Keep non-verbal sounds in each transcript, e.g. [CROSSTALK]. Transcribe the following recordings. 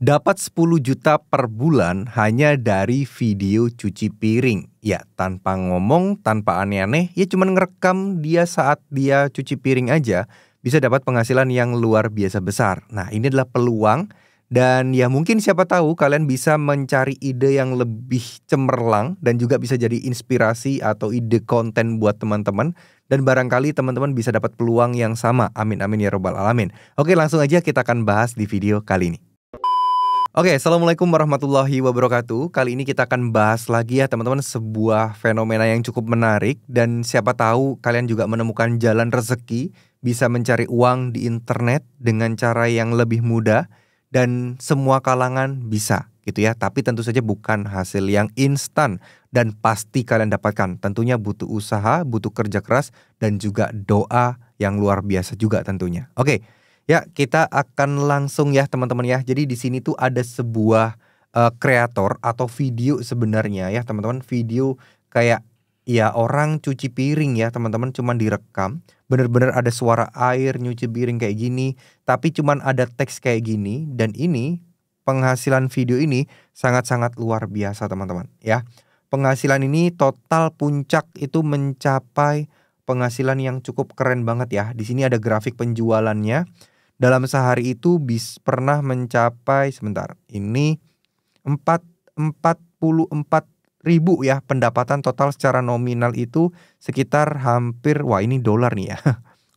dapat 10 juta per bulan hanya dari video cuci piring. Ya, tanpa ngomong, tanpa aneh-aneh, ya cuman ngerekam dia saat dia cuci piring aja, bisa dapat penghasilan yang luar biasa besar. Nah, ini adalah peluang dan ya mungkin siapa tahu kalian bisa mencari ide yang lebih cemerlang dan juga bisa jadi inspirasi atau ide konten buat teman-teman dan barangkali teman-teman bisa dapat peluang yang sama. Amin amin ya robbal alamin. Oke, langsung aja kita akan bahas di video kali ini. Oke, okay, assalamualaikum warahmatullahi wabarakatuh. Kali ini kita akan bahas lagi ya teman-teman sebuah fenomena yang cukup menarik dan siapa tahu kalian juga menemukan jalan rezeki bisa mencari uang di internet dengan cara yang lebih mudah dan semua kalangan bisa gitu ya. Tapi tentu saja bukan hasil yang instan dan pasti kalian dapatkan. Tentunya butuh usaha, butuh kerja keras dan juga doa yang luar biasa juga tentunya. Oke. Okay. Ya, kita akan langsung ya teman-teman ya. Jadi di sini tuh ada sebuah eh, kreator uh, atau video sebenarnya ya teman-teman, video kayak ya orang cuci piring ya teman-teman cuman direkam. Bener-bener ada suara air nyuci piring kayak gini, tapi cuman ada teks kayak gini dan ini penghasilan video ini sangat-sangat luar biasa teman-teman ya. Penghasilan ini total puncak itu mencapai penghasilan yang cukup keren banget ya. Di sini ada grafik penjualannya dalam sehari itu bis pernah mencapai sebentar ini 4 44 ribu ya pendapatan total secara nominal itu sekitar hampir wah ini dolar nih ya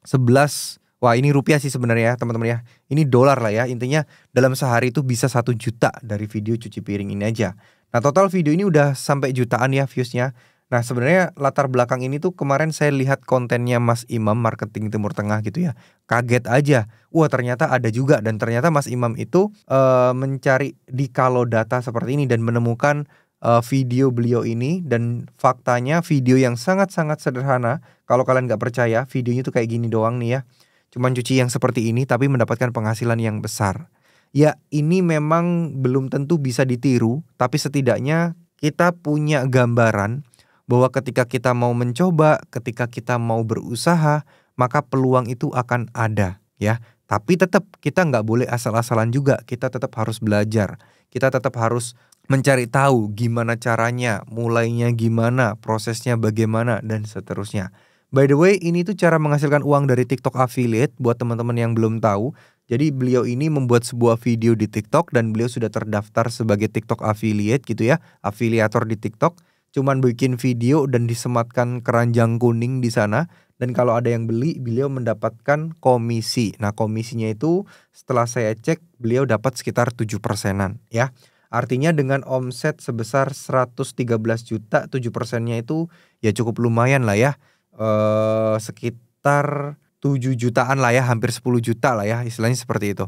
11 [LAUGHS] wah ini rupiah sih sebenarnya ya teman-teman ya ini dolar lah ya intinya dalam sehari itu bisa satu juta dari video cuci piring ini aja nah total video ini udah sampai jutaan ya viewsnya Nah, sebenarnya latar belakang ini tuh kemarin saya lihat kontennya Mas Imam marketing Timur Tengah gitu ya. Kaget aja. Wah, ternyata ada juga dan ternyata Mas Imam itu e, mencari di kalau data seperti ini dan menemukan e, video beliau ini dan faktanya video yang sangat-sangat sederhana. Kalau kalian nggak percaya, videonya tuh kayak gini doang nih ya. Cuman cuci yang seperti ini tapi mendapatkan penghasilan yang besar. Ya, ini memang belum tentu bisa ditiru, tapi setidaknya kita punya gambaran bahwa ketika kita mau mencoba, ketika kita mau berusaha, maka peluang itu akan ada, ya. Tapi tetap kita nggak boleh asal-asalan juga. Kita tetap harus belajar. Kita tetap harus mencari tahu gimana caranya, mulainya gimana, prosesnya bagaimana, dan seterusnya. By the way, ini tuh cara menghasilkan uang dari TikTok affiliate buat teman-teman yang belum tahu. Jadi beliau ini membuat sebuah video di TikTok dan beliau sudah terdaftar sebagai TikTok affiliate gitu ya, afiliator di TikTok cuman bikin video dan disematkan keranjang kuning di sana dan kalau ada yang beli beliau mendapatkan komisi. Nah, komisinya itu setelah saya cek beliau dapat sekitar 7 persenan ya. Artinya dengan omset sebesar 113 juta 7 persennya itu ya cukup lumayan lah ya. Eh, sekitar 7 jutaan lah ya, hampir 10 juta lah ya, istilahnya seperti itu.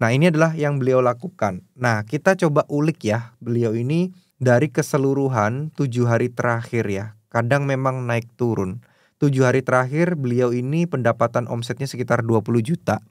Nah, ini adalah yang beliau lakukan. Nah, kita coba ulik ya, beliau ini dari keseluruhan tujuh hari terakhir ya, kadang memang naik turun. Tujuh hari terakhir beliau ini pendapatan omsetnya sekitar 20 juta.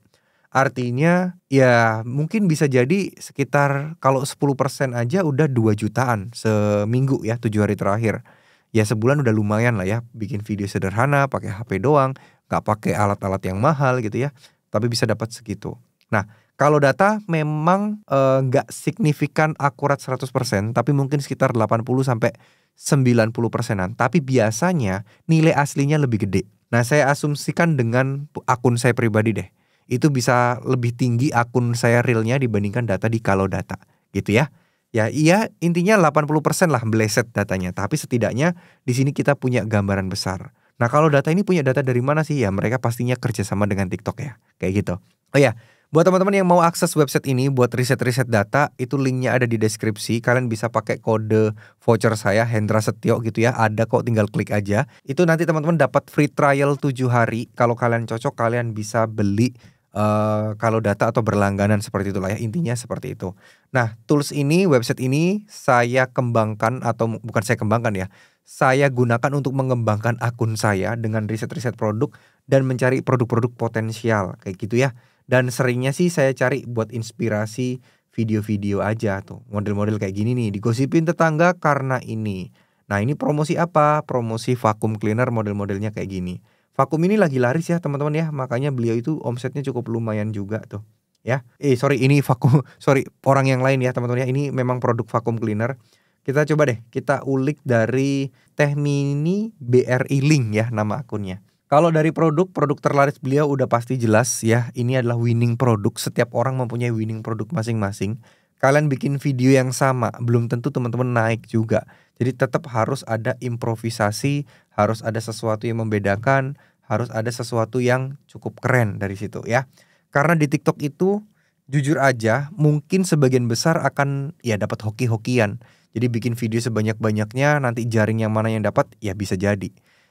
Artinya ya mungkin bisa jadi sekitar kalau 10% aja udah 2 jutaan seminggu ya tujuh hari terakhir. Ya sebulan udah lumayan lah ya bikin video sederhana pakai HP doang, nggak pakai alat-alat yang mahal gitu ya. Tapi bisa dapat segitu. Nah, kalau data memang eh, nggak e, signifikan akurat 100%, tapi mungkin sekitar 80 sampai 90 persenan. Tapi biasanya nilai aslinya lebih gede. Nah saya asumsikan dengan akun saya pribadi deh. Itu bisa lebih tinggi akun saya realnya dibandingkan data di kalau data gitu ya. Ya iya intinya 80% lah meleset datanya. Tapi setidaknya di sini kita punya gambaran besar. Nah kalau data ini punya data dari mana sih? Ya mereka pastinya kerjasama dengan TikTok ya. Kayak gitu. Oh ya, Buat teman-teman yang mau akses website ini buat riset-riset data, itu linknya ada di deskripsi. Kalian bisa pakai kode voucher saya Hendra Setio gitu ya. Ada kok tinggal klik aja. Itu nanti teman-teman dapat free trial 7 hari. Kalau kalian cocok kalian bisa beli uh, kalau data atau berlangganan seperti itulah ya. Intinya seperti itu. Nah, tools ini, website ini saya kembangkan atau bukan saya kembangkan ya. Saya gunakan untuk mengembangkan akun saya dengan riset-riset produk dan mencari produk-produk potensial kayak gitu ya dan seringnya sih saya cari buat inspirasi video-video aja tuh model-model kayak gini nih digosipin tetangga karena ini nah ini promosi apa promosi vakum cleaner model-modelnya kayak gini vakum ini lagi laris ya teman-teman ya makanya beliau itu omsetnya cukup lumayan juga tuh ya eh sorry ini vakum [LAUGHS] sorry orang yang lain ya teman-teman ya ini memang produk vakum cleaner kita coba deh kita ulik dari Teh Mini BRI Link ya nama akunnya kalau dari produk, produk terlaris beliau udah pasti jelas ya. Ini adalah winning produk. Setiap orang mempunyai winning produk masing-masing. Kalian bikin video yang sama, belum tentu teman-teman naik juga. Jadi tetap harus ada improvisasi, harus ada sesuatu yang membedakan, harus ada sesuatu yang cukup keren dari situ ya. Karena di TikTok itu jujur aja mungkin sebagian besar akan ya dapat hoki-hokian. Jadi bikin video sebanyak-banyaknya nanti jaring yang mana yang dapat ya bisa jadi.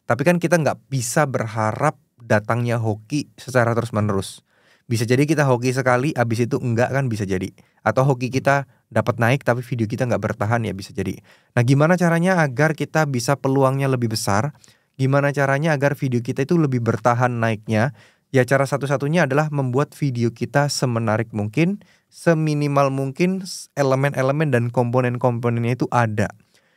Tapi kan kita nggak bisa berharap datangnya hoki secara terus-menerus. Bisa jadi kita hoki sekali, abis itu enggak kan bisa jadi. Atau hoki kita dapat naik tapi video kita nggak bertahan ya bisa jadi. Nah gimana caranya agar kita bisa peluangnya lebih besar? Gimana caranya agar video kita itu lebih bertahan naiknya? Ya cara satu-satunya adalah membuat video kita semenarik mungkin, seminimal mungkin elemen-elemen dan komponen-komponennya itu ada.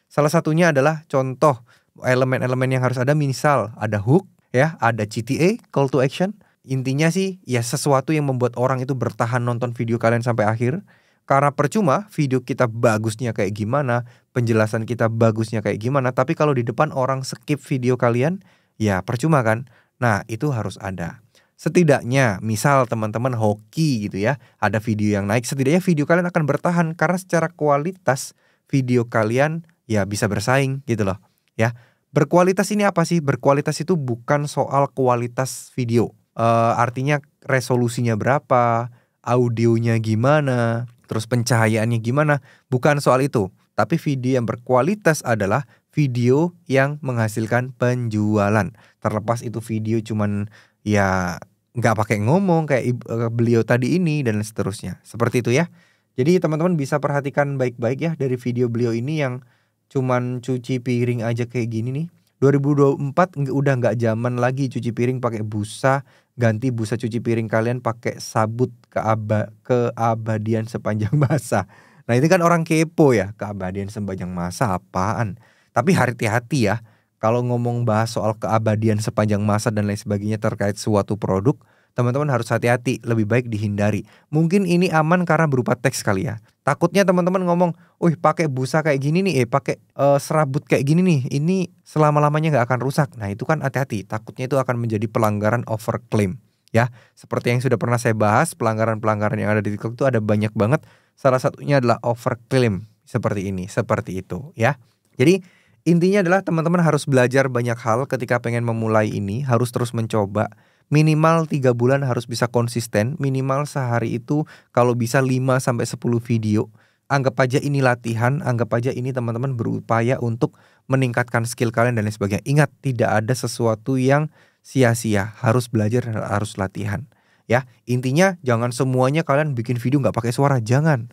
Salah satunya adalah contoh elemen-elemen yang harus ada misal ada hook ya, ada CTA call to action. Intinya sih ya sesuatu yang membuat orang itu bertahan nonton video kalian sampai akhir. Karena percuma video kita bagusnya kayak gimana, penjelasan kita bagusnya kayak gimana, tapi kalau di depan orang skip video kalian, ya percuma kan? Nah, itu harus ada. Setidaknya, misal teman-teman hoki gitu ya, ada video yang naik, setidaknya video kalian akan bertahan karena secara kualitas video kalian ya bisa bersaing gitu loh ya. Berkualitas ini apa sih? Berkualitas itu bukan soal kualitas video. E, artinya resolusinya berapa, audionya gimana, terus pencahayaannya gimana, bukan soal itu. Tapi video yang berkualitas adalah video yang menghasilkan penjualan. Terlepas itu video cuman ya nggak pakai ngomong kayak eh, beliau tadi ini dan seterusnya. Seperti itu ya. Jadi teman-teman bisa perhatikan baik-baik ya dari video beliau ini yang cuman cuci piring aja kayak gini nih 2024 udah nggak zaman lagi cuci piring pakai busa ganti busa cuci piring kalian pakai sabut keaba keabadian sepanjang [LAUGHS] masa nah itu kan orang kepo ya keabadian sepanjang masa apaan tapi hati-hati ya kalau ngomong bahas soal keabadian sepanjang masa dan lain sebagainya terkait suatu produk teman-teman harus hati-hati, lebih baik dihindari. Mungkin ini aman karena berupa teks kali ya. Takutnya teman-teman ngomong, "Wih, pakai busa kayak gini nih, eh pakai uh, serabut kayak gini nih, ini selama-lamanya nggak akan rusak." Nah, itu kan hati-hati, takutnya itu akan menjadi pelanggaran overclaim. Ya, seperti yang sudah pernah saya bahas, pelanggaran-pelanggaran yang ada di TikTok itu ada banyak banget. Salah satunya adalah overclaim seperti ini, seperti itu, ya. Jadi, intinya adalah teman-teman harus belajar banyak hal ketika pengen memulai ini, harus terus mencoba minimal tiga bulan harus bisa konsisten, minimal sehari itu kalau bisa 5 sampai sepuluh video. Anggap aja ini latihan, anggap aja ini teman-teman berupaya untuk meningkatkan skill kalian dan lain sebagainya. Ingat, tidak ada sesuatu yang sia-sia, harus belajar dan harus latihan. Ya, intinya jangan semuanya kalian bikin video nggak pakai suara, jangan.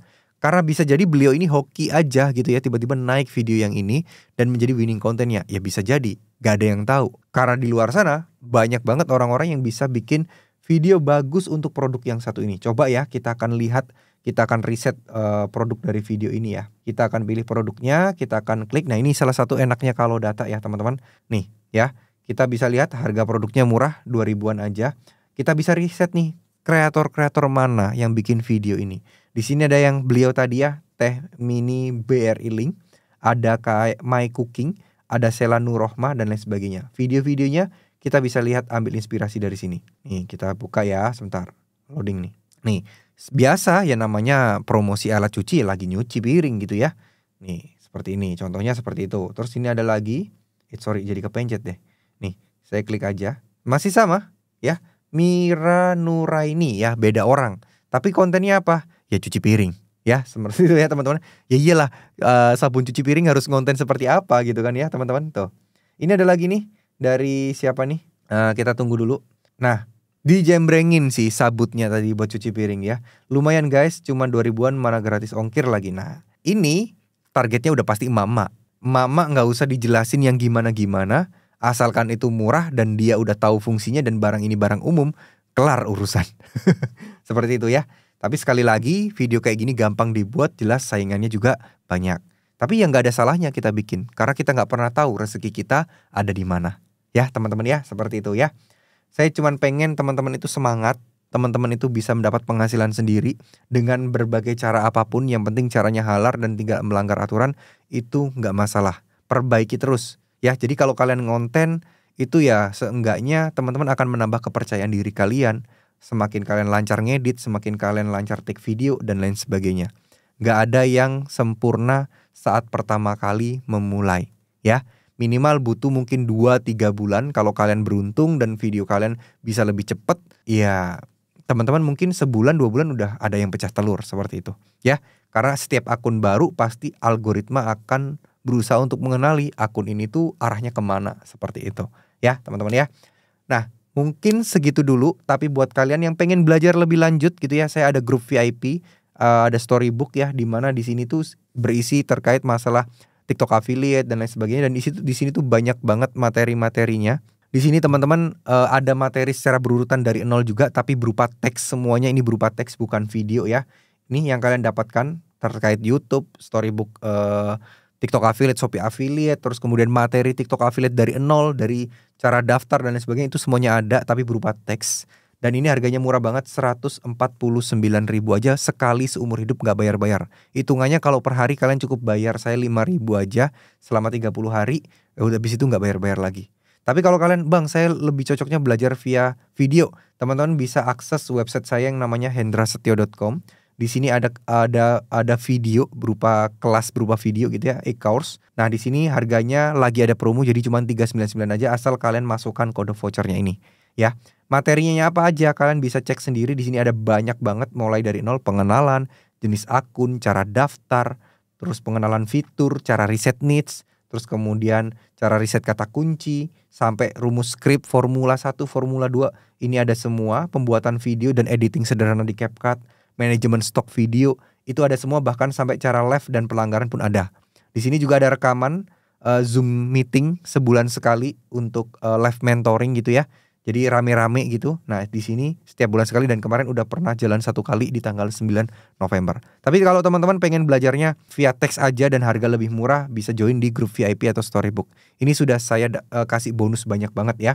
Karena bisa jadi beliau ini hoki aja gitu ya tiba-tiba naik video yang ini dan menjadi winning kontennya. Ya bisa jadi, gak ada yang tahu. Karena di luar sana banyak banget orang-orang yang bisa bikin video bagus untuk produk yang satu ini. Coba ya kita akan lihat, kita akan riset uh, produk dari video ini ya. Kita akan pilih produknya, kita akan klik. Nah, ini salah satu enaknya kalau data ya, teman-teman. Nih, ya. Kita bisa lihat harga produknya murah, 2000-an aja. Kita bisa riset nih, kreator-kreator mana yang bikin video ini. Di sini ada yang beliau tadi ya, Teh Mini BRI Link, ada kayak My Cooking, ada Sela Nur Rohmah dan lain sebagainya. Video-videonya kita bisa lihat ambil inspirasi dari sini. Nih, kita buka ya sebentar. Loading nih. Nih, biasa ya namanya promosi alat cuci lagi nyuci piring gitu ya. Nih, seperti ini. Contohnya seperti itu. Terus ini ada lagi. Eh, sorry, jadi kepencet deh. Nih, saya klik aja. Masih sama ya. Mira Nuraini ya, beda orang. Tapi kontennya apa? ya cuci piring ya seperti itu ya teman-teman ya iyalah uh, sabun cuci piring harus ngonten seperti apa gitu kan ya teman-teman tuh ini ada lagi nih dari siapa nih uh, kita tunggu dulu nah dijembrengin sih sabutnya tadi buat cuci piring ya lumayan guys cuman 2000-an mana gratis ongkir lagi nah ini targetnya udah pasti mama mama nggak usah dijelasin yang gimana gimana asalkan itu murah dan dia udah tahu fungsinya dan barang ini barang umum kelar urusan [LAUGHS] seperti itu ya tapi sekali lagi, video kayak gini gampang dibuat, jelas saingannya juga banyak. Tapi yang nggak ada salahnya kita bikin, karena kita nggak pernah tahu rezeki kita ada di mana. Ya teman-teman ya, seperti itu ya. Saya cuma pengen teman-teman itu semangat, teman-teman itu bisa mendapat penghasilan sendiri dengan berbagai cara apapun. Yang penting caranya halal dan tidak melanggar aturan itu nggak masalah. Perbaiki terus ya. Jadi kalau kalian ngonten itu ya seenggaknya teman-teman akan menambah kepercayaan diri kalian semakin kalian lancar ngedit, semakin kalian lancar take video dan lain sebagainya. Gak ada yang sempurna saat pertama kali memulai, ya. Minimal butuh mungkin 2-3 bulan kalau kalian beruntung dan video kalian bisa lebih cepat, ya teman-teman mungkin sebulan dua bulan udah ada yang pecah telur seperti itu ya karena setiap akun baru pasti algoritma akan berusaha untuk mengenali akun ini tuh arahnya kemana seperti itu ya teman-teman ya nah Mungkin segitu dulu, tapi buat kalian yang pengen belajar lebih lanjut gitu ya, saya ada grup VIP, uh, eh, ada storybook ya, di mana di sini tuh berisi terkait masalah TikTok affiliate dan lain sebagainya. Dan di situ di sini tuh banyak banget materi-materinya. Di sini teman-teman uh, ada materi secara berurutan dari nol juga, tapi berupa teks semuanya. Ini berupa teks bukan video ya. Ini yang kalian dapatkan terkait YouTube, storybook. Uh, TikTok affiliate, Shopee affiliate, terus kemudian materi TikTok affiliate dari nol, dari cara daftar dan lain sebagainya itu semuanya ada tapi berupa teks dan ini harganya murah banget 149 ribu aja sekali seumur hidup nggak bayar-bayar hitungannya kalau per hari kalian cukup bayar saya 5 ribu aja selama 30 hari ya udah habis itu nggak bayar-bayar lagi tapi kalau kalian bang saya lebih cocoknya belajar via video teman-teman bisa akses website saya yang namanya hendrasetio.com di sini ada ada ada video berupa kelas berupa video gitu ya, e-course. Nah, di sini harganya lagi ada promo jadi cuma 399 aja asal kalian masukkan kode vouchernya ini ya. Materinya apa aja kalian bisa cek sendiri di sini ada banyak banget mulai dari nol pengenalan, jenis akun, cara daftar, terus pengenalan fitur, cara reset needs, terus kemudian cara riset kata kunci, sampai rumus skrip formula 1, formula 2, ini ada semua, pembuatan video dan editing sederhana di CapCut, manajemen stok video, itu ada semua bahkan sampai cara live dan pelanggaran pun ada. Di sini juga ada rekaman uh, Zoom meeting sebulan sekali untuk uh, live mentoring gitu ya. Jadi rame-rame gitu. Nah, di sini setiap bulan sekali dan kemarin udah pernah jalan satu kali di tanggal 9 November. Tapi kalau teman-teman pengen belajarnya via teks aja dan harga lebih murah, bisa join di grup VIP atau Storybook. Ini sudah saya uh, kasih bonus banyak banget ya.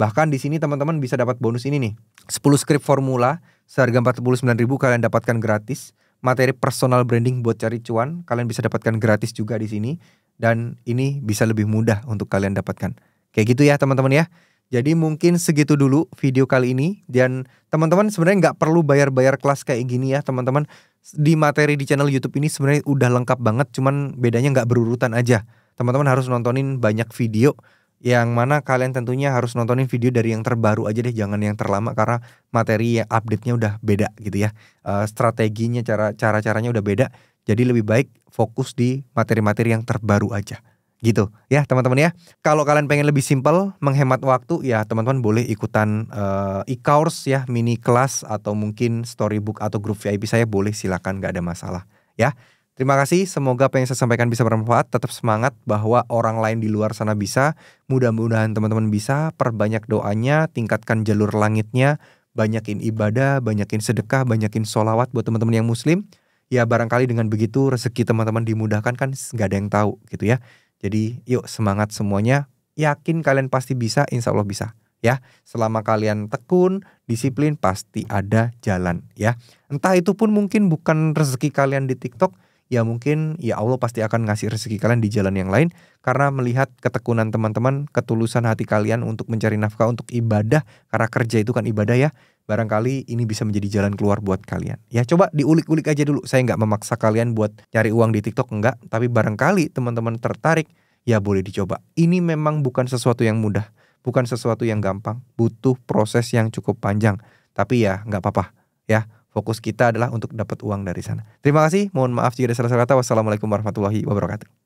Bahkan di sini teman-teman bisa dapat bonus ini nih. 10 skrip formula seharga 49.000 kalian dapatkan gratis. Materi personal branding buat cari cuan kalian bisa dapatkan gratis juga di sini dan ini bisa lebih mudah untuk kalian dapatkan. Kayak gitu ya teman-teman ya. Jadi mungkin segitu dulu video kali ini dan teman-teman sebenarnya nggak perlu bayar-bayar kelas kayak gini ya teman-teman. Di materi di channel YouTube ini sebenarnya udah lengkap banget, cuman bedanya nggak berurutan aja. Teman-teman harus nontonin banyak video yang mana kalian tentunya harus nontonin video dari yang terbaru aja deh jangan yang terlama karena materi yang update-nya udah beda gitu ya uh, strateginya cara cara caranya udah beda jadi lebih baik fokus di materi-materi yang terbaru aja gitu ya teman-teman ya kalau kalian pengen lebih simple menghemat waktu ya teman-teman boleh ikutan uh, e-course ya mini kelas atau mungkin storybook atau grup VIP saya boleh silakan nggak ada masalah ya Terima kasih, semoga apa yang saya sampaikan bisa bermanfaat. Tetap semangat bahwa orang lain di luar sana bisa. Mudah-mudahan teman-teman bisa, perbanyak doanya, tingkatkan jalur langitnya, banyakin ibadah, banyakin sedekah, banyakin solawat buat teman-teman yang muslim. Ya barangkali dengan begitu rezeki teman-teman dimudahkan kan nggak ada yang tahu gitu ya. Jadi yuk semangat semuanya, yakin kalian pasti bisa, insya Allah bisa ya. Selama kalian tekun, disiplin pasti ada jalan ya. Entah itu pun mungkin bukan rezeki kalian di TikTok, ya mungkin ya Allah pasti akan ngasih rezeki kalian di jalan yang lain karena melihat ketekunan teman-teman, ketulusan hati kalian untuk mencari nafkah untuk ibadah karena kerja itu kan ibadah ya. Barangkali ini bisa menjadi jalan keluar buat kalian. Ya coba diulik-ulik aja dulu. Saya nggak memaksa kalian buat cari uang di TikTok enggak, tapi barangkali teman-teman tertarik ya boleh dicoba. Ini memang bukan sesuatu yang mudah, bukan sesuatu yang gampang, butuh proses yang cukup panjang. Tapi ya nggak apa-apa ya fokus kita adalah untuk dapat uang dari sana. Terima kasih, mohon maaf jika ada salah-salah kata. Wassalamualaikum warahmatullahi wabarakatuh.